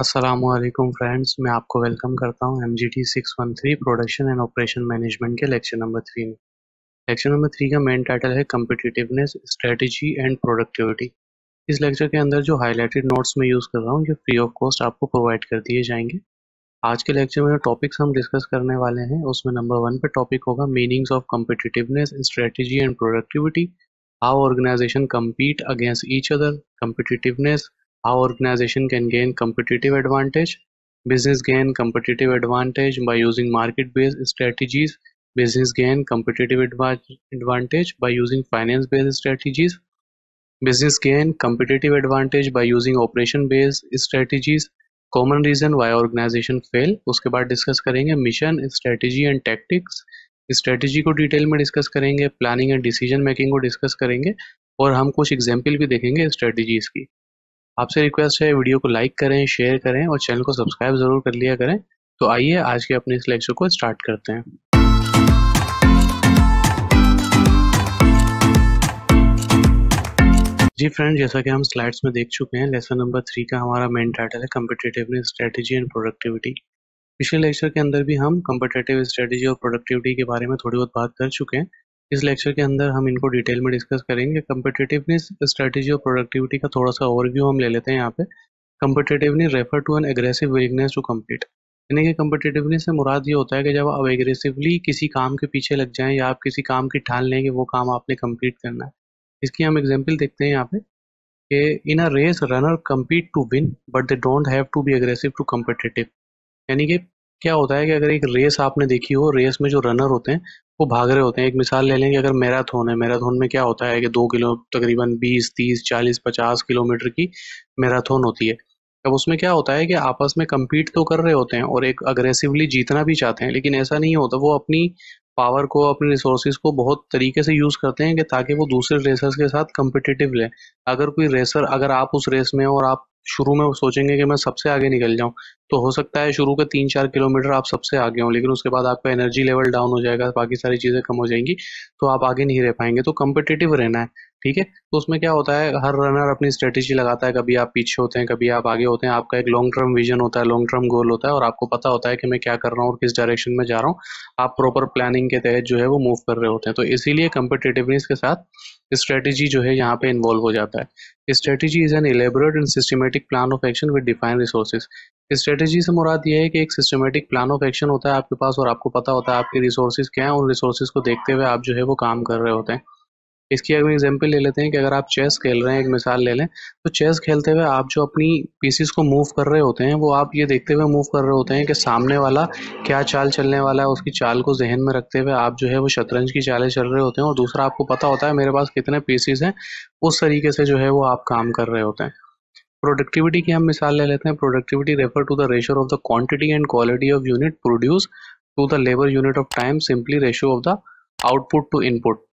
Aslam friends मैं आपको welcome करता हूँ M G T six one three production and operation management के लेक्चर नंबर थ्री में लेक्चर नंबर थ्री का मेन टाइटल है कम्पिटिटिवनेस स्ट्रेटजी एंड प्रोडक्टिविटी इस लेक्चर के अंदर जो हाईलाइटेड नोट्स में यूज़ कर रहा हूँ ये फ्री ऑफ कॉस्ट आपको प्रोवाइड कर दिए जाएंगे आज के लेक्चर में जो टॉपिक्स हम डिस्कस करने वाले हैं उसमें नंबर वन पर टॉपिक होगा meanings of competitiveness strategy and productivity how organization compete against each other competitiveness How organization can gain competitive advantage? Business gain competitive advantage by using market-based strategies. Business gain competitive adva- advantage by using finance-based strategies. Business gain competitive advantage by using operation-based strategies. Common reason why organization fail उसके बाद discuss करेंगे mission strategy and tactics strategy को detail में discuss करेंगे planning and decision making को discuss करेंगे और हम कुछ एग्जाम्पल भी देखेंगे स्ट्रेटजीज की आपसे रिक्वेस्ट है वीडियो को लाइक करें शेयर करें और चैनल को सब्सक्राइब ज़रूर कर लिया करें तो आइए आज के अपने इस लेक्चर को स्टार्ट करते हैं जी फ्रेंड जैसा कि हम स्लाइड्स में देख चुके हैं लेसन नंबर थ्री का हमारा मेन टाइटल है कम्पिटेटिवनेस स्ट्रेटजी एंड प्रोडक्टिविटी पिछले लेक्चर के अंदर भी हम कम्पिटेटिव स्ट्रेटजी और प्रोडक्टिविटी के बारे में थोड़ी बहुत बात कर चुके हैं इस लेक्चर के अंदर हम इनको डिटेल में डिस्कस करेंगे कम्पिटेटिवनेस स्ट्रेटेजी और प्रोडक्टिविटी का थोड़ा सा ओवरव्यू हम ले लेते हैं यहाँ पे competitiveness refer to an aggressive willingness to compete यानी कि कम्पिटेटिवनेस से मुराद ये होता है कि जब आप एग्रेसिवली किसी काम के पीछे लग जाएं या आप किसी काम की ठान लें कि वो काम आपने कम्प्लीट करना है इसकी हम एग्जाम्पल देखते हैं यहाँ पे कि in a race runner compete to win but they don't have to be aggressive to competitive यानी कि क्या होता है कि अगर एक रेस आपने देखी हो रेस में जो रनर होते हैं वो भाग रहे होते हैं एक मिसाल ले लें कि अगर मैराथन है मैराथन में क्या होता है कि दो किलो तकरीबन बीस तीस चालीस पचास किलोमीटर की मैराथन होती है अब उसमें क्या होता है कि आपस में कम्पीट तो कर रहे होते हैं और एक अग्रेसिवली जीतना भी चाहते हैं लेकिन ऐसा नहीं होता वो अपनी पावर को अपने रिसोर्सेज को बहुत तरीके से यूज़ करते हैं कि ताकि वो दूसरे रेसर्स के साथ कम्पिटिटिव लें अगर कोई रेसर अगर आप उस रेस में हो और आप शुरू में वो सोचेंगे कि मैं सबसे आगे निकल जाऊं तो हो सकता है शुरू के तीन चार किलोमीटर आप सबसे आगे हों लेकिन उसके बाद आपका एनर्जी लेवल डाउन हो जाएगा बाकी सारी चीज़ें कम हो जाएंगी तो आप आगे नहीं रह पाएंगे तो कम्पिटेटिव रहना है ठीक है तो उसमें क्या होता है हर रनर अपनी स्ट्रेटेजी लगाता है कभी आप पीछे होते हैं कभी आप आगे होते हैं आपका एक लॉन्ग टर्म विजन होता है लॉन्ग टर्म गोल होता है और आपको पता होता है कि मैं क्या कर रहा हूँ और किस डायरेक्शन में जा रहा हूँ आप प्रॉपर प्लानिंग के तहत जो है वो मूव कर रहे होते हैं तो इसीलिए कम्पिटेटिवनेस के साथ स्ट्रेटेजी जो है यहाँ पे इन्वॉल्व हो जाता है strategy is an elaborate and systematic plan of action with define resources strategy से मुराद ये है कि एक सिस्टमेटिक प्लान ऑफ एक्शन होता है आपके पास और आपको पता होता है आपके रिसोर्सेज क्या है उन रिसोर्सेज को देखते हुए आप जो है वो काम कर रहे होते हैं इसकी अगर एग्जांपल ले लेते हैं कि अगर आप चेस खेल रहे हैं एक मिसाल ले लें तो चेस खेलते हुए आप जो अपनी पीसीस को मूव कर रहे होते हैं वो आप ये देखते हुए मूव कर रहे होते हैं कि सामने वाला क्या चाल चलने वाला है उसकी चाल को जहन में रखते हुए आप जो है वो शतरंज की चालें चल रहे होते हैं और दूसरा आपको पता होता है मेरे पास कितने पीसीस हैं उस तरीके से जो है वो आप काम कर रहे होते हैं प्रोडक्टिविटी की हम मिसाल ले लेते हैं productivity refer to the ratio of the quantity and quality of unit produce to the labour unit of time simply ratio of the output to input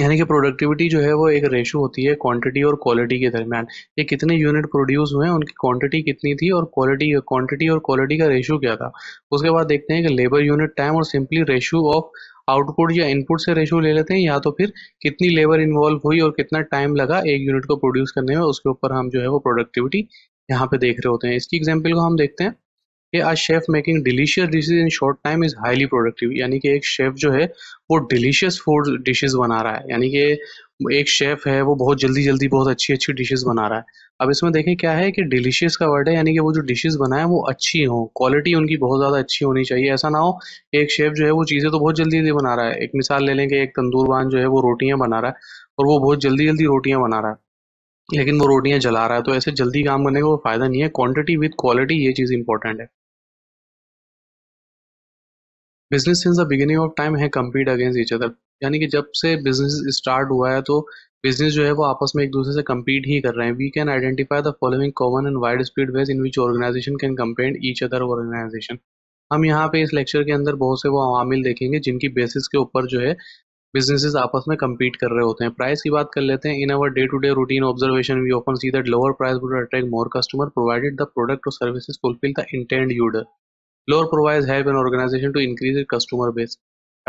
यानी कि प्रोडक्टिविटी जो है वो एक रेशो होती है क्वांटिटी और क्वालिटी के दरमियान ये कितने यूनिट प्रोड्यूस हुए हैं उनकी क्वांटिटी कितनी थी और क्वालिटी क्वांटिटी और क्वालिटी का रेशो क्या था उसके बाद देखते हैं कि लेबर यूनिट टाइम और सिंपली रेशो ऑफ आउटपुट या इनपुट से रेशो ले लेते हैं या तो फिर कितनी लेबर इन्वॉल्व हुई और कितना टाइम लगा एक यूनिट को प्रोड्यूस करने में उसके ऊपर हम जो है वो प्रोडक्टिविटी यहाँ पे देख रहे होते हैं इसकी एग्जाम्पल को हम देखते हैं कि आज chef making delicious dishes in short time is highly productive यानी कि एक शेफ़ जो है वो डिलीशियस फूड डिशेज बना रहा है यानी कि एक शेफ़ है वो बहुत जल्दी जल्दी बहुत अच्छी अच्छी डिशेज बना रहा है अब इसमें देखें क्या है कि डिलीशियस का वर्ड है यानी कि वो जो डिशेज बनाए वो अच्छी हों क्वालिटी उनकी बहुत ज़्यादा अच्छी होनी चाहिए ऐसा ना हो एक शेफ़ जो है वो चीज़ें तो बहुत जल्दी जल्दी बना रहा है एक मिसाल ले लें कि एक तंदूरबान जो है वो रोटियां बना रहा है और वो बहुत जल्दी जल्दी रोटियां बना रहा है लेकिन वो रोटियाँ जला रहा है तो ऐसे जल्दी काम करने का कोई फ़ायदा नहीं है क्वांटिटी विद क्वालिटी ये चीज़ इंपॉर्टेंट है business in the beginning of time है कम्पीट अगेंस्ट ईच अदर यानी कि जब से बिजनेस स्टार्ट हुआ है तो बिजनेस जो है वो आपस में एक दूसरे से कम्पीट ही कर रहे हैं we can identify the following common and widespread ways in which organization can compete each other organization हम यहाँ पे इस लेक्चर के अंदर बहुत से वो अवामिल देखेंगे जिनकी बेसिस के ऊपर जो है बिजनेसेस आपस में कम्पीट कर रहे होते हैं प्राइस की बात कर लेते हैं in our day to day routine observation we open see that lower price would attract more customer provided the product और services fulfil the intend user lower prices help an organization to increase it customer base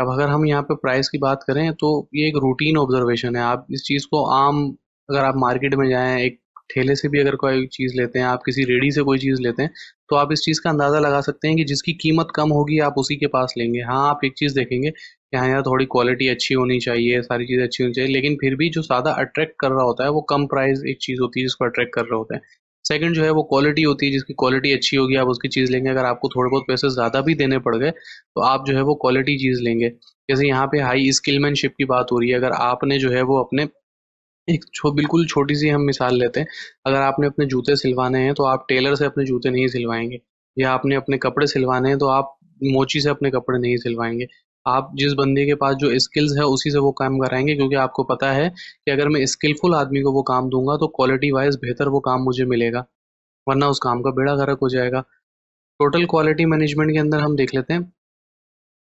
अब अगर हम यहाँ पे price की बात करें तो ये एक रूटीन ऑब्जर्वेशन है आप इस चीज़ को आम अगर आप मार्केट में जाएं एक ठेले से भी अगर कोई चीज़ लेते हैं आप किसी रेडी से कोई चीज़ लेते हैं तो आप इस चीज़ का अंदाज़ा लगा सकते हैं कि जिसकी कीमत कम होगी आप उसी के पास लेंगे हाँ आप एक चीज़ देखेंगे कि हाँ यार थोड़ी क्वालिटी अच्छी होनी चाहिए सारी चीज़ें अच्छी होनी चाहिए लेकिन फिर भी जो ज़्यादा अट्रैक्ट कर रहा होता है वो कम प्राइस एक चीज़ होती है जिसको अट्रैक्ट कर रहे होते हैं सेकंड जो है वो क्वालिटी होती है जिसकी क्वालिटी अच्छी होगी आप उसकी चीज़ लेंगे अगर आपको थोड़े बहुत पैसे ज़्यादा भी देने पड़ गए तो आप जो है वो क्वालिटी चीज़ लेंगे जैसे यहाँ पे हाई स्किलमैनशिप की बात हो रही है अगर आपने जो है वो अपने एक छो बिल्कुल छोटी सी हम मिसाल लेते हैं अगर आपने अपने जूते सिलवाने हैं तो आप टेलर से अपने जूते नहीं सिलवाएंगे या आपने अपने कपड़े सिलवाने हैं तो आप मोची से अपने कपड़े नहीं सिलवाएंगे आप जिस बंदे के पास जो स्किल्स है उसी से वो काम कराएंगे क्योंकि आपको पता है कि अगर मैं स्किलफुल आदमी को वो काम दूंगा तो क्वालिटी वाइज बेहतर वो काम मुझे मिलेगा वरना उस काम का बेड़ा गर्क हो जाएगा टोटल क्वालिटी मैनेजमेंट के अंदर हम देख लेते हैं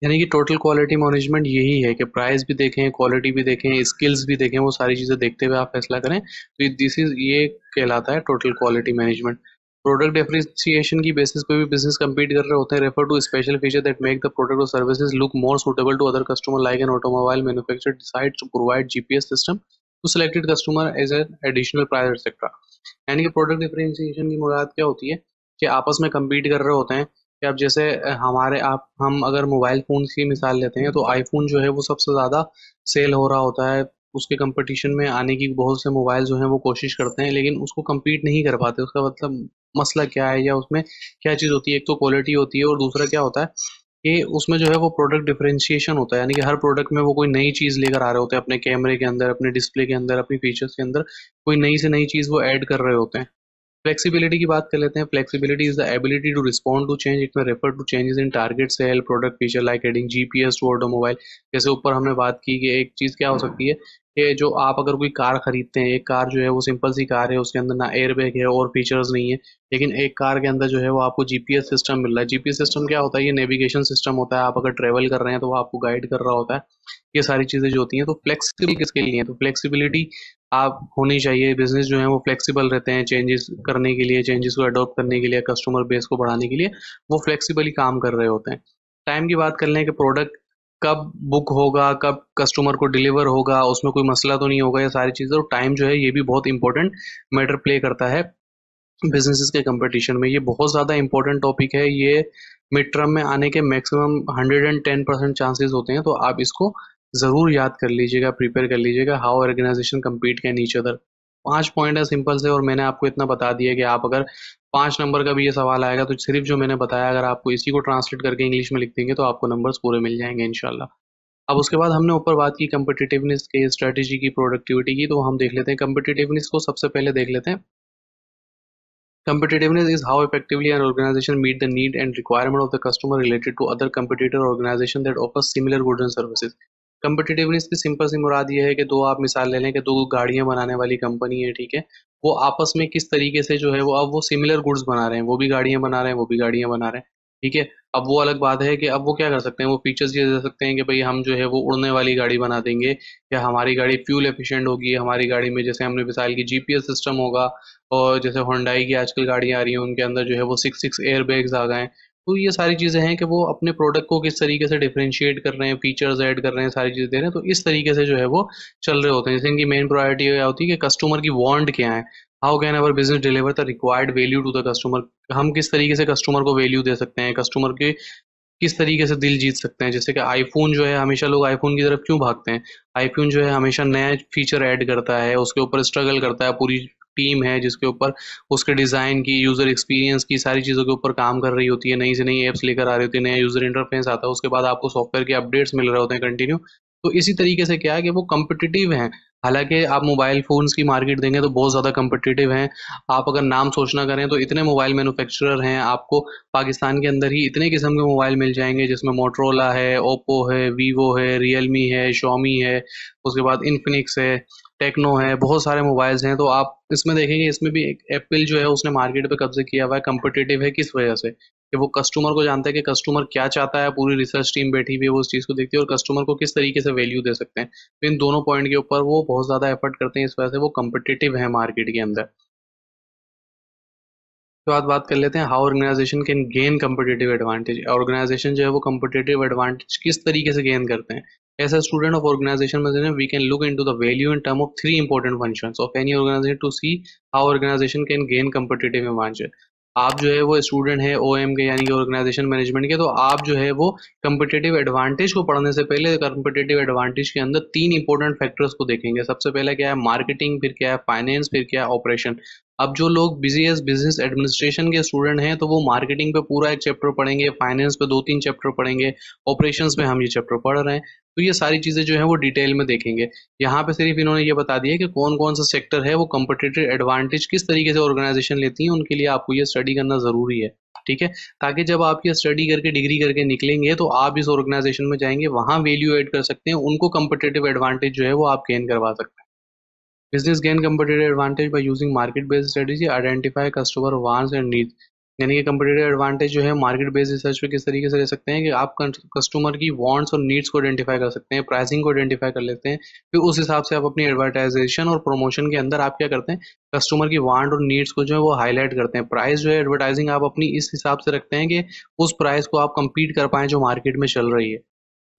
यानी कि टोटल क्वालिटी मैनेजमेंट यही है कि प्राइस भी देखें क्वालिटी भी देखें स्किल्स भी देखें वो सारी चीज़ें देखते हुए आप फैसला करें तो दिस इज़ ये कहलाता है total quality management product differentiation की बेसिस पे भी बिजनेस कम्पीट कर रहे होते हैं refer to special feature that make the product और services look more suitable to other customer like an automobile manufacture decide to provide GPS system to selected customer as an additional price etcetera यानी कि product differentiation की मुराद क्या होती है कि आपस में कम्पीट कर रहे होते हैं कि आप जैसे हमारे आप हम अगर मोबाइल फ़ोन की मिसाल लेते हैं तो आईफोन जो है वो सबसे ज़्यादा सेल हो रहा होता है उसके कंपटीशन में आने की बहुत से मोबाइल जो हैं वो कोशिश करते हैं लेकिन उसको कम्पीट नहीं कर पाते उसका मतलब मसला क्या है या उसमें क्या चीज़ होती है एक तो क्वालिटी होती है और दूसरा क्या होता है कि उसमें जो है वो प्रोडक्ट डिफ्रेंशिएशन होता है यानी कि हर प्रोडक्ट में वो कोई नई चीज़ लेकर आ रहे होते हैं अपने कैमरे के अंदर अपने डिस्प्ले के अंदर अपनी फीचर्स के अंदर कोई नई से नई चीज़ वो ऐड कर रहे होते हैं फ्लेक्सिबिलिटी की बात कर लेते हैं flexibility is the ability to respond to change it में refer to changes in target sell product feature like adding GPS to mobile जैसे ऊपर हमने बात की कि एक चीज़ क्या हो सकती है कि जो आप अगर कोई कार खरीदते हैं एक कार जो है वो सिंपल सी कार है उसके अंदर ना एयरबैग है और फीचर्स नहीं है लेकिन एक कार के अंदर जो है वो आपको जीपीएस सिस्टम मिल रहा है जीपीएस सिस्टम क्या होता है ये नेविगेशन सिस्टम होता है आप अगर ट्रेवल कर रहे हैं तो वो आपको गाइड कर रहा होता है ये सारी चीज़ें जो होती हैं तो फ्लेक्सिबिलिटी किसके लिए है तो फ्लेक्सिबिलिटी आप होनी चाहिए बिज़नेस जो है वो फ्लेक्सिबल रहते हैं चेंजेस करने के लिए चेंजेस को अडोप्ट करने के लिए कस्टमर बेस को बढ़ाने के लिए वो फ्लेक्सिबली काम कर रहे होते हैं टाइम की बात कर लें कि प्रोडक्ट कब बुक होगा कब कस्टमर को डिलीवर होगा उसमें कोई मसला तो नहीं होगा ये सारी चीज़ें और टाइम जो है ये भी बहुत इंपॉर्टेंट मैटर प्ले करता है बिजनेस के कंपटीशन में ये बहुत ज़्यादा इंपॉर्टेंट टॉपिक है ये मिड टर्म में आने के maximum hundred and ten percent chances होते हैं तो आप इसको ज़रूर याद कर लीजिएगा प्रिपेयर कर लीजिएगा how organization compete can each other पांच पॉइंट है सिंपल से और मैंने आपको इतना बता दिया कि आप अगर पांच नंबर का भी ये सवाल आएगा तो सिर्फ जो मैंने बताया अगर आपको इसी को ट्रांसलेट करके इंग्लिश में लिख देंगे तो आपको नंबर्स पूरे मिल जाएंगे इनशाला अब उसके बाद हमने ऊपर बात की कम्पिटिटिवनेस के स्ट्रेटेजी की प्रोडक्टिविटी की तो हम देख लेते हैं कम्पिटिटिवनेस को सबसे पहले देख लेते हैं Competitiveness is how effectively an organization meet the need and requirement of the customer related to other competitor organization that offer similar good and services competitiveness की सिंपल सी मुराद ये है कि दो आप मिसाल ले लें कि दो गाड़ियाँ बनाने वाली कंपनी है ठीक है वो आपस में किस तरीके से जो है वो अब वो सिमिलर गुड्स बना रहे हैं वो भी गाड़ियाँ बना रहे हैं वो भी गाड़ियाँ बना रहे हैं ठीक है अब वो अलग बात है कि अब वो क्या कर सकते हैं वो फीचर्स ये दे सकते हैं कि भाई हम जो है वो उड़ने वाली गाड़ी बना देंगे या हमारी गाड़ी फ्यूल एफिशिएंट होगी हमारी गाड़ी में जैसे हमने मिसाल की जीपीएस सिस्टम होगा और जैसे होंडाई की आजकल गाड़ियां आ रही हैं उनके अंदर जो है वो सिक्स सिक्स एयर बैग्स आ गए हैं तो ये सारी चीज़ें हैं कि वो अपने प्रोडक्ट को किस तरीके से डिफ्रेंशिएट कर रहे हैं फीचर्स ऐड कर रहे हैं सारी चीज़ें दे रहे हैं तो इस तरीके से जो है वो चल रहे होते हैं जैसे इनकी मेन प्रायोरिटी क्या होती है कि कस्टमर की वॉन्ट क्या है how can our business deliver the required value to the customer हम किस तरीके से कस्टमर को वैल्यू दे सकते हैं कस्टमर के किस तरीके से दिल जीत सकते हैं जैसे कि आईफोन जो है हमेशा लोग आईफोन की तरफ क्यों भागते हैं आईफोन जो है हमेशा नया फीचर ऐड करता है उसके ऊपर स्ट्रगल करता है पूरी टीम है जिसके ऊपर उसके डिज़ाइन की यूज़र एक्सपीरियंस की सारी चीज़ों के ऊपर काम कर रही होती है नई से नई ऐप्स लेकर आ रही होती है नया यूज़र इंटरफेस आता है उसके बाद आपको सॉफ्टवेयर के अपडेट्स मिल रहे होते हैं कंटिन्यू तो इसी तरीके से क्या है कि वो कम्पिटिटिव हैं हालांकि आप मोबाइल फ़ोन्स की मार्केट देंगे तो बहुत ज़्यादा कम्पिटिटिव हैं आप अगर नाम सोचना करें तो इतने मोबाइल मैन्युफैक्चरर हैं आपको पाकिस्तान के अंदर ही इतने किस्म के मोबाइल मिल जाएंगे जिसमें मोटरोला है ओप्पो है वीवो है रियलमी है शॉमी है उसके बाद इन्फिनिक्स है टेक्नो है बहुत सारे मोबाइल्स हैं तो आप इसमें देखेंगे इसमें भी एक एप्पल जो है उसने मार्केट पे कब्जे किया हुआ है कम्पिटेटिव है किस वजह से कि वो कस्टमर को जानता है कि कस्टमर क्या चाहता है पूरी रिसर्च टीम बैठी हुई है वो उस चीज़ को देखती है और कस्टमर को किस तरीके से वैल्यू दे सकते हैं तो इन दोनों पॉइंट के ऊपर वो बहुत ज़्यादा एफर्ट करते हैं इस वजह से वो कम्पिटेटिव है मार्केट के अंदर उसके बाद बात कर लेते हैं how organization can gain competitive advantage organization जो है वो कम्पिटेटिव एडवांटेज किस तरीके से गेन करते हैं As a student of organizational management, we can look into the value in terms of three important functions of any organization to see how organization can gain competitive advantage. आप जो है वो student है ओ के यानी कि ऑर्गेनाइजेशन मैनेजमेंट के तो आप जो है वो कम्पिटेटिव एडवांटेज को पढ़ने से पहले कम्पिटेटिव एडवांटेज के अंदर तीन इंपॉर्टेंट फैक्टर्स को देखेंगे सबसे पहले क्या है मार्केटिंग फिर क्या है फाइनेंस फिर क्या है ऑपरेशन अब जो लोग बिजी एस बिजनेस एडमिनिस्ट्रेशन के स्टूडेंट हैं तो वो मार्केटिंग पे पूरा एक चैप्टर पढ़ेंगे फाइनेंस पे दो तीन चैप्टर पढ़ेंगे ऑपरेशंस पे हम ये चैप्टर पढ़ रहे हैं तो ये सारी चीज़ें जो है वो डिटेल में देखेंगे यहाँ पे सिर्फ इन्होंने ये बता दिया कि कौन कौन सा सेक्टर है वो कम्पिटेटिव एडवांटेज किस तरीके से ऑर्गेनाइजेशन लेती है उनके लिए आपको ये स्टडी करना ज़रूरी है ठीक है ताकि जब आप ये स्टडी करके डिग्री करके निकलेंगे तो आप इस ऑर्गेनाइजेशन में जाएंगे वहां वैल्यू एड कर सकते हैं उनको कम्पिटेटिव एडवांटेज जो है वो आप गेन करवा सकते हैं business gain competitive advantage by using market based strategy identify customer wants and needs यानी कि कंपटेटिव एडवांटेज जो है मार्केट बेस्ड रिसर्च पे किस तरीके से ले सकते हैं कि आप कस्टमर की वांट्स और नीड्स को आइडेंटिफाई कर सकते हैं प्राइसिंग को आइडेंटिफाई कर लेते हैं फिर उस हिसाब से आप अपनी एडवर्टाइजेशन और प्रमोशन के अंदर आप क्या करते हैं कस्टमर की वांट और नीड्स को जो है वो हाईलाइट करते हैं प्राइस जो है एडवर्टाइजिंग आप अपनी इस हिसाब से रखते हैं कि उस प्राइस को आप कम्पीट कर पाएं जो मार्केट में चल रही है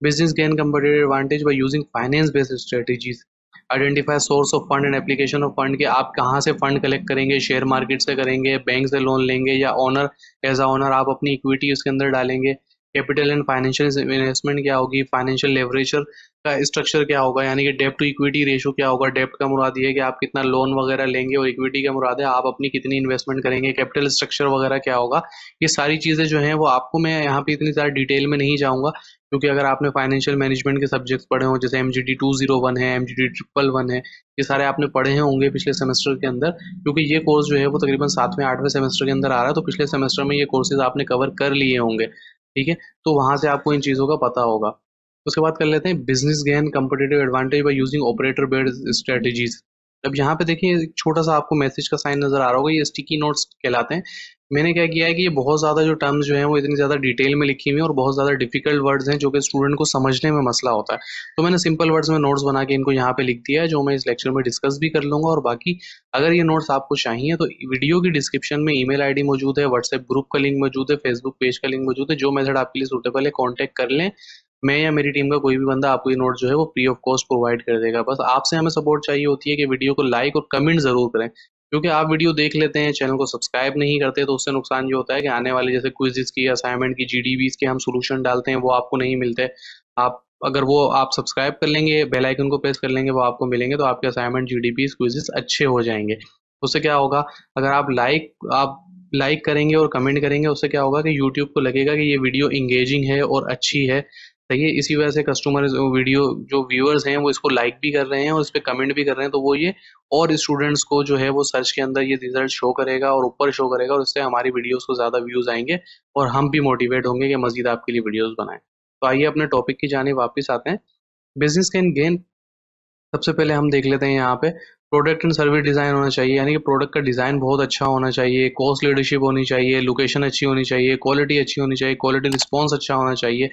business gain competitive advantage by using finance based strategies identify source of fund and application of fund के आप कहाँ से फंड कलेक्ट करेंगे शेयर मार्केट से करेंगे बैंक से लोन लेंगे या ऑनर एज आ ऑनर आप अपनी इक्विटी उसके अंदर डालेंगे कैपिटल एंड फाइनेंशियल इन्वेस्टमेंट क्या होगी फाइनेंशियल लेवरेजर का स्ट्रक्चर क्या होगा यानी कि डेप टू इक्विटी रेशो क्या होगा डेप्ट का मुराद ये कि आप कितना लोन वगैरह लेंगे और इक्विटी का मुराद है आप अपनी कितनी इन्वेस्टमेंट करेंगे कैपिटल स्ट्रक्चर वगैरह क्या होगा ये सारी चीज़ें जो हैं वो आपको मैं यहाँ पे इतनी ज़्यादा डिटेल में नहीं जाऊँगा क्योंकि अगर आपने फाइनेंशियल मैनेजमेंट के सब्जेक्ट्स पढ़े हों जैसे M G two zero one है M G D triple one है ये सारे आपने पढ़े होंगे पिछले सेमेस्टर के अंदर क्योंकि ये कोर्स जो है वो तकरीबन सातवें आठवें सेमेस्टर के अंदर आ रहा है तो पिछले सेमेस्टर में ये कोर्सेज आपने कवर कर लिए होंगे ठीक है तो वहाँ से आपको इन चीज़ों का पता होगा उसके बाद कर लेते हैं business gain competitive advantage by using operator based strategies अब यहाँ पे देखिए एक छोटा सा आपको मैसेज का साइन नजर आ रहा होगा ये स्टिकी नोट्स कहलाते हैं मैंने क्या किया है कि ये बहुत ज़्यादा जो टर्म्स जो हैं वो इतनी ज़्यादा डिटेल में लिखी हुई है और बहुत ज़्यादा डिफिकल्ट वर्ड्स हैं जो कि स्टूडेंट को समझने में मसला होता है तो मैंने सिंपल वर्ड्स में नोट्स बना के इनको यहाँ पे लिख दिया है जो मैं इस लेक्चर में डिस्कस भी कर लूँगा और बाकी अगर ये नोट्स आपको चाहिए तो वीडियो की डिस्क्रिप्शन में ई मेल मौजूद है व्हाट्सएप ग्रुप का लिंक मौजूद है फेसबुक पेज का लिंक मौजूद है जो मेथड आपके लिए सूटेबल है कॉन्टैक्ट कर लें मैं या मेरी टीम का कोई भी बंदा आपको ये नोट जो है वो फ्री ऑफ कॉस्ट प्रोवाइड कर देगा बस आपसे हमें सपोर्ट चाहिए होती है कि वीडियो को लाइक और कमेंट जरूर करें क्योंकि आप वीडियो देख लेते हैं चैनल को सब्सक्राइब नहीं करते तो उससे नुकसान ये होता है कि आने वाले जैसे क्विजिस की असाइनमेंट की जी के हम सोल्यूशन डालते हैं वो आपको नहीं मिलते आप अगर वो आप सब्सक्राइब कर लेंगे बेल आइकन को प्रेस कर लेंगे वो आपको मिलेंगे तो आपके असाइनमेंट जी डी क्विजिस अच्छे हो जाएंगे उससे क्या होगा अगर आप लाइक आप लाइक करेंगे और कमेंट करेंगे उससे क्या होगा कि यूट्यूब को लगेगा कि ये वीडियो इंगेजिंग है और अच्छी है सही तो है इसी वजह से कस्टमर वीडियो जो व्यूअर्स हैं वो इसको लाइक भी कर रहे हैं और इस पर कमेंट भी कर रहे हैं तो वो ये और स्टूडेंट्स को जो है वो सर्च के अंदर ये रिजल्ट शो करेगा और ऊपर शो करेगा और इससे हमारी वीडियोस को ज़्यादा व्यूज़ आएंगे और हम भी मोटिवेट होंगे कि मजीद आपके लिए वीडियोज़ बनाएं तो आइए अपने टॉपिक की जाने वापस आते हैं बिजनेस कैन गेन सबसे पहले हम देख लेते हैं यहाँ पे प्रोडक्ट एंड सर्विस डिज़ाइन होना चाहिए यानी कि प्रोडक्ट का डिज़ाइन बहुत अच्छा होना चाहिए कॉस्ट लीडरशिप होनी चाहिए लोकेशन अच्छी होनी चाहिए क्वालिटी अच्छी होनी चाहिए क्वालिटी रिस्पॉन्स अच्छा होना चाहिए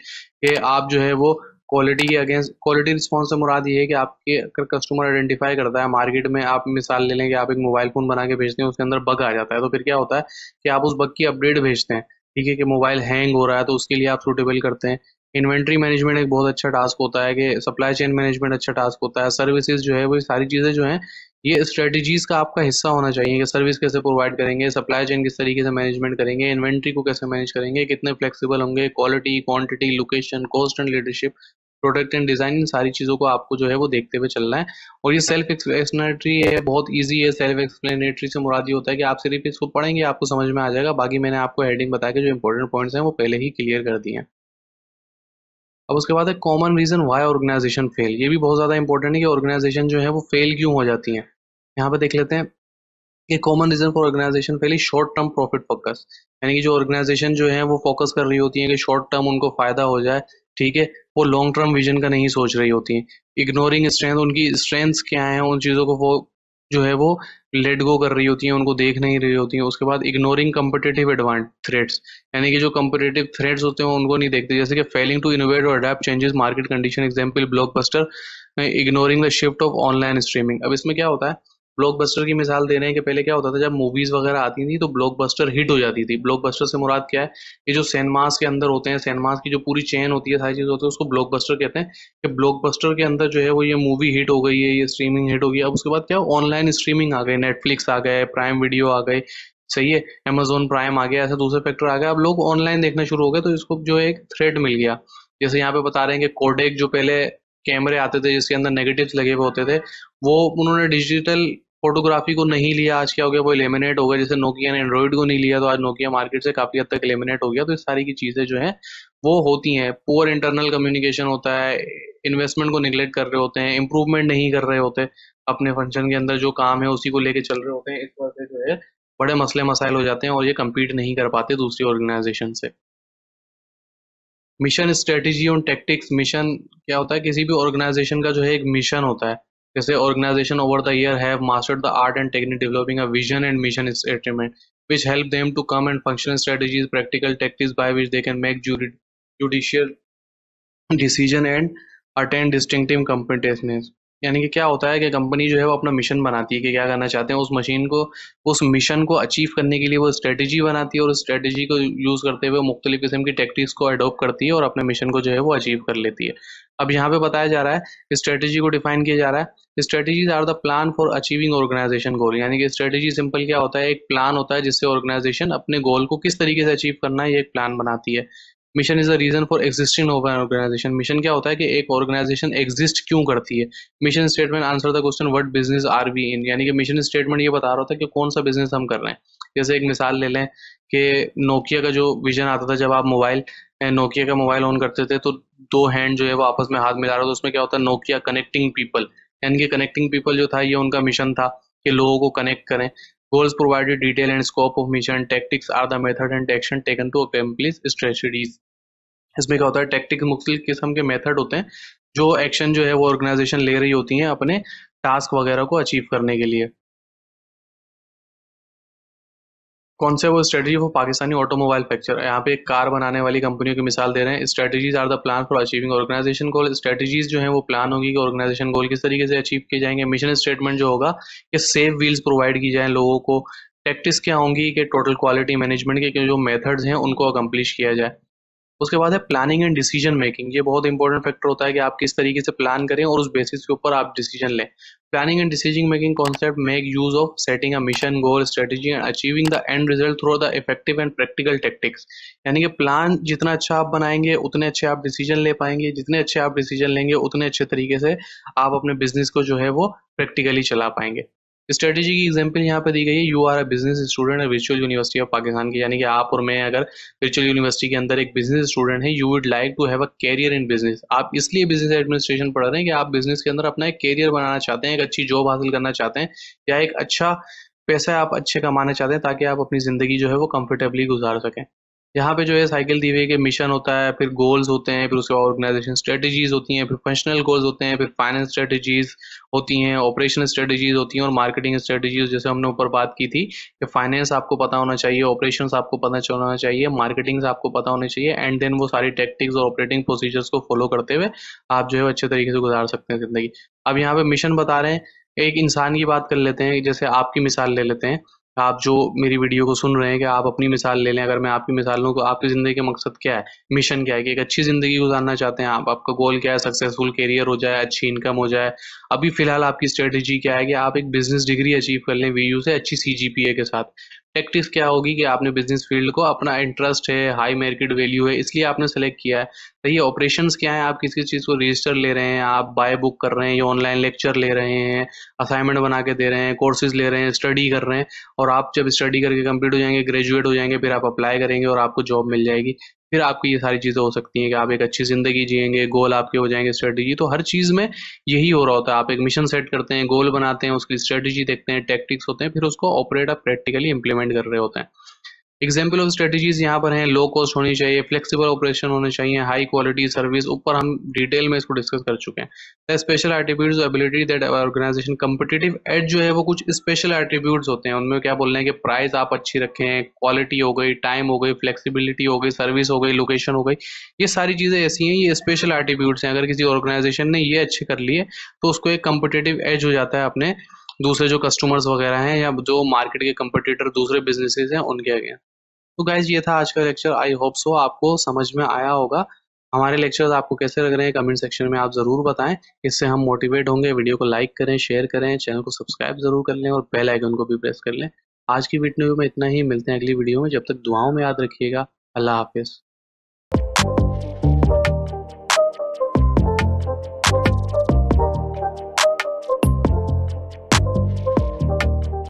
कि आप जो है वो क्वालिटी के अगेंस्ट क्वालिटी रिस्पॉन्स से मुराद ये है कि आपके अगर कस्टमर आइडेंटिफाई करता है मार्केट में आप मिसाल ले लें कि आप एक मोबाइल फ़ोन बना के भेजते हैं उसके अंदर बग आ जाता है तो फिर क्या होता है कि आप उस बग की अपडेट भेजते हैं ठीक है कि मोबाइल हैंग हो रहा है तो उसके लिए आप सूटेबल करते हैं इन्वेंट्री मैनेजमेंट एक बहुत अच्छा टास्क होता है कि सप्लाई चेन मैनेजमेंट अच्छा टास्क होता है सर्विसेज जो है वो सारी चीज़ें जो हैं ये स्ट्रेटजीज़ का आपका हिस्सा होना चाहिए कि सर्विस कैसे प्रोवाइड करेंगे सप्लाई चेन किस तरीके से मैनेजमेंट करेंगे इन्वेंट्री को कैसे मैनेज करेंगे कितने फ्लेक्सिबल होंगे quality quantity location cost and leadership product and design इन सारी चीज़ों को आपको जो है वो देखते हुए चलना है और ये सेल्फ एक्सप्लेनेटरी है बहुत ईजी है सेल्फ एक्सप्लेनेटरी से मुराद ये होता है कि आप सिर्फ इसको पढ़ेंगे आपको समझ में आ जाएगा बाकी मैंने आपको हेडिंग बताया कि जो इंपॉर्टेंट पॉइंट्स हैं वो पहले ही क्लियर कर दिए हैं अब उसके बाद है common reason why organization fail ये भी बहुत ज़्यादा इंपॉर्टेंट है कि ऑर्गेनाइजेशन जो है वो फेल क्यों हो जाती है यहाँ पे देख लेते हैं कि common reason for organization fail short term profit focus यानी कि जो ऑर्गेनाइजेशन जो है वो फोकस कर रही होती है कि शॉर्ट टर्म उनको फ़ायदा हो जाए ठीक है वो लॉन्ग टर्म विजन का नहीं सोच रही होती है इग्नोरिंग स्ट्रेंथ उनकी स्ट्रेंथ क्या है उन चीज़ों को जो है वो लेट गो कर रही होती हैं उनको देख नहीं रही होती हैं उसके बाद इग्नोरिंग कम्पिटेटिव एडवांट थ्रेट्स यानी कि जो कम्पिटेटिव थ्रेट्स होते हैं उनको नहीं देखते जैसे कि फेलिंग टू इनोवेट और adapt changes market condition example Blockbuster ignoring the shift of online streaming अब इसमें क्या होता है ब्लॉकबस्टर की मिसाल दे रहे हैं कि पहले क्या होता था जब मूवीज वगैरह आती थी तो ब्लॉकबस्टर हिट हो जाती थी ब्लॉकबस्टर से मुराद क्या है कि जो सिनेमास के अंदर होते हैं सिनेमास की जो पूरी चेन होती है सारी चीज़ होती है उसको ब्लॉकबस्टर कहते हैं कि ब्लॉकबस्टर के अंदर जो है वो ये मूवी हिट हो गई है ये स्ट्रीमिंग हिट हो गई अब उसके बाद क्या ऑनलाइन स्ट्रीमिंग आ गए नेटफ्लिक्स आ गए प्राइम वीडियो आ गए सही है अमेजोन प्राइम आ गया ऐसे दूसरे फैक्टर आ गए अब लोग ऑनलाइन देखना शुरू हो गए तो इसको जो है एक थ्रेड मिल गया जैसे यहाँ पे बता रहे हैं कि कोडेक जो पहले कैमरे आते थे जिसके अंदर नेगेटिव्स लगे हुए होते थे वो उन्होंने डिजिटल फोटोग्राफी को नहीं लिया आज क्या हो गया वो एलिमिनेट हो गया जैसे नोकिया ने एंड्रॉइड को नहीं लिया तो आज नोकिया मार्केट से काफ़ी हद तक एलिमिनेट हो गया तो इस सारी की चीज़ें जो है वो होती हैं पुअर इंटरनल कम्युनिकेशन होता है इन्वेस्टमेंट को निगलेक्ट कर रहे होते हैं इंप्रूवमेंट नहीं कर रहे होते अपने फंक्शन के अंदर जो काम है उसी को लेके चल रहे होते हैं इस वजह से जो है बड़े मसले मसाइल हो जाते हैं और ये कम्पीट नहीं कर पाते दूसरी ऑर्गेनाइजेशन से मिशन स्ट्रेटेजी और टेक्टिक्स मिशन क्या होता है किसी भी ऑर्गेनाइजेशन का जो है एक मिशन होता है जैसे organization over the year have mastered the art and technique developing a vision and mission statement which help them to come and function strategies practical tactics by which they can make judicial decision and attend distinctive competitiveness यानी कि क्या होता है कि company जो है वो अपना मिशन बनाती है कि क्या करना चाहते हैं उस मशीन को उस मिशन को अचीव करने के लिए वो स्ट्रेटजी बनाती है और उस स्ट्रेटजी को यूज़ करते हुए मुख्तलिफ किस्म की टेक्टिक्स को अडोप्ट करती है और अपने मिशन को जो है वो अचीव कर लेती है अब यहाँ पे बताया जा रहा है कि स्ट्रेटजी को डिफाइन किया जा रहा है strategies are the plan for achieving organisation goal यानी कि स्ट्रेटजी सिंपल क्या होता है एक प्लान होता है जिससे ऑर्गेनाइजेशन अपने गोल को किस तरीके से अचीव करना है ये एक प्लान बनाती है mission is the reason for existing of an organization mission क्या होता है कि एक ऑर्गेनाइजेशन एग्जिस्ट क्यों करती है mission statement answer the question what business are we in यानी कि मिशन स्टेटमेंट ये बता रहा था कि कौन सा बिजनेस हम कर रहे हैं जैसे एक मिसाल ले लें कि नोकिया का जो विजन आता था जब आप मोबाइल नोकिया का मोबाइल ऑन करते थे तो दो हैंड जो है वो आपस में हाथ मिला रहे थे उसमें क्या होता है नोकिया कनेक्टिंग पीपल यानी कि कनेक्टिंग पीपल जो था ये उनका मिशन था कि लोगों को कनेक्ट करें goals provided detail and scope of mission tactics are the method and action taken to accomplish strategies इसमें क्या होता है टैक्टिक्स मुख्तलिफ किस्म के मेथड होते हैं जो एक्शन जो है वो ऑर्गेनाइजेशन ले रही होती हैं अपने टास्क वगैरह को अचीव करने के लिए कौन सा वो स्ट्रेटजी फॉर पाकिस्तानी ऑटोमोबाइल फैक्चर यहाँ पे एक कार बनाने वाली कंपनियों की मिसाल दे रहे हैं strategies are the plan for achieving organisation goal strategies जो है वो प्लान होगी कि ऑर्गेनाइजेशन गोल किस तरीके से अचीव किए जाएंगे मिशन स्टेटमेंट जो होगा कि सेफ व्हील्स प्रोवाइड की जाए लोगों को प्रैक्टिस क्या होंगी कि टोटल क्वालिटी मैनेजमेंट के जो मेथड्स हैं उनको अकम्प्लिश किया जाए उसके बाद है प्लानिंग एंड डिसीजन मेकिंग ये बहुत इंपॉर्टेंट फैक्टर होता है कि आप किस तरीके से प्लान करें और उस बेसिस के ऊपर आप डिसीजन लें planning and decision making concept make use of setting a mission goal strategy and achieving the end result through the effective and practical tactics यानी कि प्लान जितना अच्छा आप बनाएंगे उतने अच्छे आप डिसीजन ले पाएंगे जितने अच्छे आप डिसीजन लेंगे उतने अच्छे तरीके से आप अपने बिजनेस को जो है वो प्रैक्टिकली चला पाएंगे स्ट्रेटेजी की एग्जाम्पल यहाँ पर दी गई है you are a business student virtual university of Pakistan की यानी कि आप और मैं अगर वर्चुअल यूनिवर्सिटी के अंदर एक बिजनेस स्टूडेंट है you would like to have a career in business आप इसलिए बिजनेस एडमिनिस्ट्रेशन पढ़ रहे हैं कि आप बिजनेस के अंदर अपना एक कैरियर बनाना चाहते हैं एक अच्छी जॉब हासिल करना चाहते हैं या एक अच्छा पैसा आप अच्छे कमाना चाहते हैं ताकि आप अपनी ज़िंदगी जो है वो कंफर्टेबली गुजार सकें यहाँ पे जो है साइकिल दी हुई के मिशन होता है फिर गोल्स होते हैं फिर उसके ऑर्गेनाइजेशन स्ट्रेटजीज होती हैं फिर फंक्शनल गोल्स होते हैं फिर फाइनेंस स्ट्रेटजीज होती हैं ऑपरेशन स्ट्रेटजीज होती हैं और मार्केटिंग स्ट्रेटजीज जैसे हमने ऊपर बात की थी कि फाइनेंस आपको पता होना चाहिए ऑपरेशन आपको पता चलना चाहिए मार्केटिंग आपको पता होना चाहिए एंड देन वो सारी टेक्टिक्स और ऑपरेटिंग प्रोसीजर्स को फॉलो करते हुए आप जो है अच्छे तरीके से गुजार सकते हैं ज़िंदगी अब यहाँ पे मिशन बता रहे हैं एक इंसान की बात कर लेते हैं जैसे आपकी मिसाल ले लेते हैं आप जो मेरी वीडियो को सुन रहे हैं कि आप अपनी मिसाल ले लें अगर मैं आपकी मिसाल लूँ तो आपकी ज़िंदगी का मकसद क्या है मिशन क्या है कि एक अच्छी ज़िंदगी गुजारना चाहते हैं आप आपका गोल क्या है सक्सेसफुल करियर हो जाए अच्छी इनकम हो जाए अभी फ़िलहाल आपकी स्ट्रेटेजी क्या है कि आप एक बिज़नेस डिग्री अचीव कर लें वी से अच्छी सी के साथ प्रैक्टिस क्या होगी कि आपने बिज़नेस फील्ड को अपना इंटरेस्ट है हाई मार्केट वैल्यू है इसलिए आपने सेलेक्ट किया है तो ये ऑपरेशन क्या है आप किसी चीज़ को रजिस्टर ले रहे हैं आप बाय बुक कर रहे हैं या ऑनलाइन लेक्चर ले रहे हैं असाइनमेंट बना के दे रहे हैं कोर्सेज ले रहे हैं स्टडी कर रहे हैं और आप जब स्टडी करके कंप्लीट हो जाएंगे ग्रेजुएट हो जाएंगे फिर आप अप्लाई करेंगे और आपको जॉब मिल जाएगी फिर आपकी ये सारी चीज़ें हो सकती हैं कि आप एक अच्छी ज़िंदगी जियेंगे गोल आपके हो जाएंगे स्ट्रेटजी तो हर चीज़ में यही हो रहा होता है आप एक मिशन सेट करते हैं गोल बनाते हैं उसकी स्ट्रेटजी देखते हैं टैक्टिक्स होते हैं फिर उसको ऑपरेट आप प्रैक्टिकली इंप्लीमेंट कर रहे होते हैं एग्जाम्पल ऑफ स्ट्रेटजीज यहाँ पर हैं लो कॉस्ट होनी चाहिए फ्लेक्सिबल ऑपरेशन होने चाहिए हाई क्वालिटी सर्विस ऊपर हम डिटेल में इसको डिस्कस कर चुके हैं special attributes ability that organisation competitive edge जो है वो कुछ स्पेशल एट्रीब्यूट्स होते हैं उनमें क्या बोल रहे हैं कि प्राइस आप अच्छी रखें क्वालिटी हो गई टाइम हो गई फ्लेक्सीबिलिटी हो गई सर्विस हो गई लोकेशन हो गई ये सारी चीज़ें ऐसी हैं ये स्पेशल एट्रीब्यूट्स हैं अगर किसी ऑर्गेनाइजेशन ने ये अच्छे कर लिए तो उसको एक कम्पिटेटिव एज हो जाता है अपने दूसरे जो कस्टमर्स वगैरह हैं या जो मार्केट के कंपटीटर दूसरे बिजनेसेस हैं उनके अगेंस्ट तो गाइज ये था आज का लेक्चर आई होप सो आपको समझ में आया होगा हमारे लेक्चर्स आपको कैसे लग रहे हैं कमेंट सेक्शन में आप ज़रूर बताएं इससे हम मोटिवेट होंगे वीडियो को लाइक करें शेयर करें चैनल को सब्सक्राइब ज़रूर कर लें और बेल आइकन को भी प्रेस कर लें आज की वीडियो में इतना ही मिलते हैं अगली वीडियो में जब तक दुआओं में याद रखिएगा अल्लाह हाफिज़